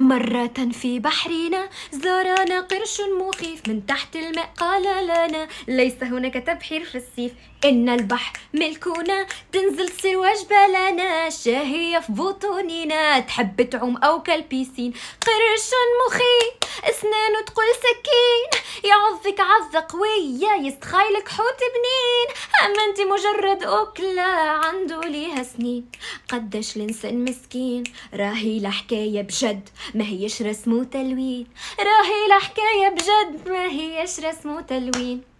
مرة في بحرنا زارنا قرش مخيف من تحت الماء قال لنا ليس هناك تبحير في السيف إن البحر ملكنا تنزل تصير وجبة لنا في بطوننا تحب تعوم أو كالبيسين قرش مخيف أسنانه تقول سكين يعضك عضة قوية يستخيلك حوت بنين أما أنت مجرد أكلة عنده ليه مهين قدش الانسان مسكين راهي لحكاية بجد ما هيش رسم وتلوين راهي لحكاية بجد ما هيش رسم وتلوين